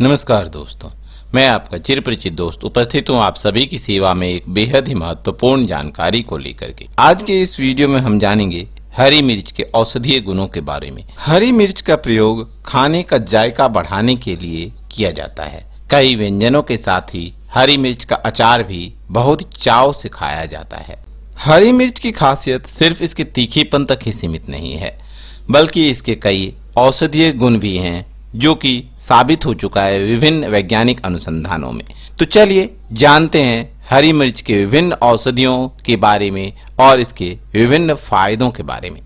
नमस्कार दोस्तों मैं आपका चिरपरिचित दोस्त उपस्थित हूँ आप सभी की सेवा में एक बेहद ही महत्वपूर्ण जानकारी को लेकर के आज के इस वीडियो में हम जानेंगे हरी मिर्च के औषधीय गुणों के बारे में हरी मिर्च का प्रयोग खाने का जायका बढ़ाने के लिए किया जाता है कई व्यंजनों के साथ ही हरी मिर्च का अचार भी बहुत चाव से खाया जाता है हरी मिर्च की खासियत सिर्फ इसके तीखेपन तक ही सीमित नहीं है बल्कि इसके कई औषधीय गुण भी हैं जो कि साबित हो चुका है विभिन्न वैज्ञानिक अनुसंधानों में तो चलिए जानते हैं हरी मिर्च के विभिन्न औषधियों के बारे में और इसके विभिन्न फायदों के बारे में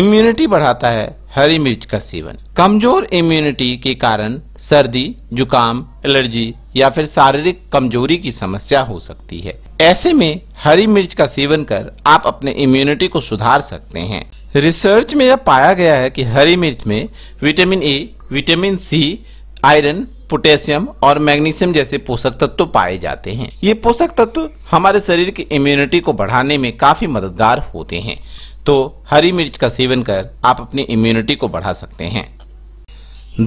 इम्यूनिटी बढ़ाता है हरी मिर्च का सेवन कमजोर इम्यूनिटी के कारण सर्दी जुकाम एलर्जी या फिर शारीरिक कमजोरी की समस्या हो सकती है ऐसे में हरी मिर्च का सेवन कर आप अपने इम्यूनिटी को सुधार सकते हैं रिसर्च में यह पाया गया है कि हरी मिर्च में vitamin A vitamin C iron potassium और मैग्नीशियम जैसे पोषक तत्व पाए जाते हैं ये पोषक तत्व हमारे शरीर की इम्यूनिटी को बढ़ाने में काफी मददगार होते हैं तो हरी मिर्च का सेवन कर आप अपनी इम्यूनिटी को बढ़ा सकते हैं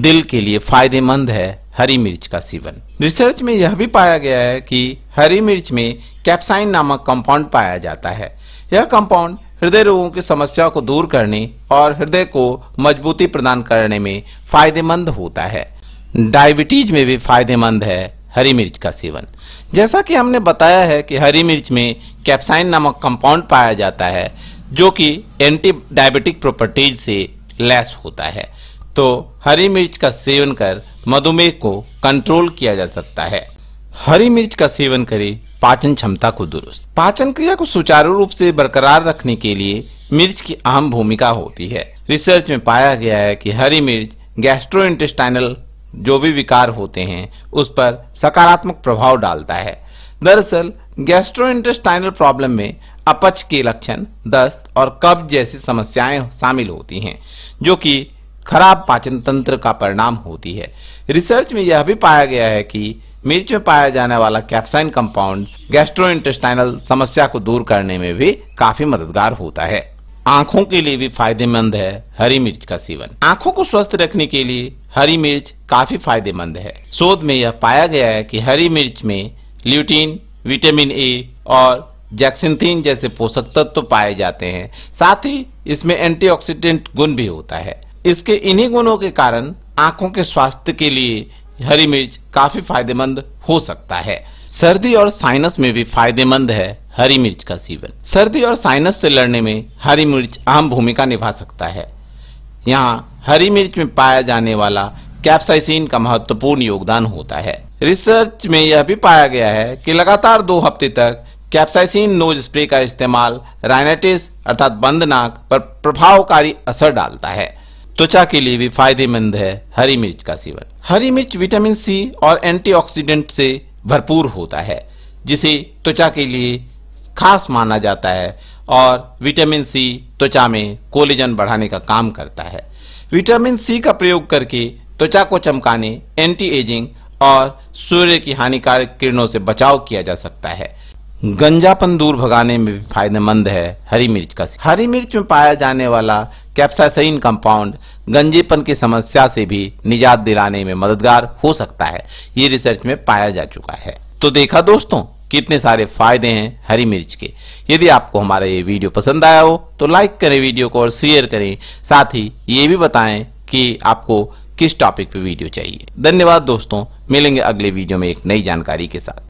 दिल के लिए फायदेमंद है हरी मिर्च का सेवन रिसर्च में यह भी पाया गया है कि हरी मिर्च में कैप्साइन नामक कंपाउंड पाया जाता है यह कंपाउंड हृदय रोगों की समस्याओं को दूर करने और हृदय को मजबूती प्रदान करने में फायदेमंद होता है डायबिटीज में भी फायदेमंद है हरी मिर्च का सेवन जैसा कि हमने बताया है कि हरी मिर्च में कैप्साइन नामक कंपाउंड पाया जाता है जो कि एंटी डायबिटिक प्रॉपर्टीज से लैस होता है तो हरी मिर्च का सेवन कर मधुमेह को कंट्रोल किया जा सकता है हरी मिर्च का सेवन करें पाचन क्षमता को दुरुस्त पाचन क्रिया को सुचारू रूप से बरकरार रखने के लिए मिर्च की अहम भूमिका होती है रिसर्च में पाया गया है कि हरी मिर्च गैस्ट्रो जो भी विकार होते हैं उस पर सकारात्मक प्रभाव डालता है दरअसल इंटेस्टाइनल प्रॉब्लम में अपच के लक्षण दस्त और कब्ज जैसी समस्याएं शामिल होती हैं जो कि खराब पाचन तंत्र का परिणाम होती है रिसर्च में यह भी पाया गया है कि मिर्च में पाया जाने वाला कैप्साइन कंपाउंड इंटेस्टाइनल समस्या को दूर करने में भी काफी मददगार होता है आंखों के लिए भी फायदेमंद है हरी मिर्च का सेवन आंखों को स्वस्थ रखने के लिए हरी मिर्च काफी फायदेमंद है शोध में यह पाया गया है कि हरी मिर्च में ल्यूटीन विटामिन ए और जैक्सिन जैसे पोषक तत्व तो पाए जाते हैं साथ ही इसमें एंटीऑक्सीडेंट गुण भी होता है इसके इन्हीं गुणों के कारण आंखों के स्वास्थ्य के लिए हरी मिर्च काफी फायदेमंद हो सकता है सर्दी और साइनस में भी फायदेमंद है हरी मिर्च का सेवन सर्दी और साइनस से लड़ने में हरी मिर्च अहम भूमिका निभा सकता है यहाँ हरी मिर्च में पाया जाने वाला कैप्साइसिन का महत्वपूर्ण योगदान होता है रिसर्च में यह भी पाया गया है कि लगातार दो हफ्ते तक कैप्साइसिन नोज स्प्रे का इस्तेमाल राइनेटिस अर्थात बंद नाक पर प्रभावकारी असर डालता है त्वचा के लिए भी फायदेमंद है हरी मिर्च का सेवन हरी मिर्च विटामिन सी और एंटीऑक्सीडेंट से भरपूर होता है जिसे त्वचा के लिए खास माना जाता है और विटामिन सी त्वचा में कोलेजन बढ़ाने का काम करता है विटामिन सी का प्रयोग करके त्वचा को चमकाने एंटी एजिंग और सूर्य की हानिकारक किरणों से बचाव किया जा सकता है गंजापन दूर भगाने में भी फायदेमंद है हरी मिर्च का हरी मिर्च में पाया जाने वाला कैप्साइसिन कंपाउंड गंजेपन की समस्या से भी निजात दिलाने में मददगार हो सकता है ये रिसर्च में पाया जा चुका है तो देखा दोस्तों कितने सारे फायदे हैं हरी मिर्च के यदि आपको हमारा ये वीडियो पसंद आया हो तो लाइक करें वीडियो को और शेयर करें साथ ही ये भी बताएं कि आपको किस टॉपिक पे वीडियो चाहिए धन्यवाद दोस्तों मिलेंगे अगले वीडियो में एक नई जानकारी के साथ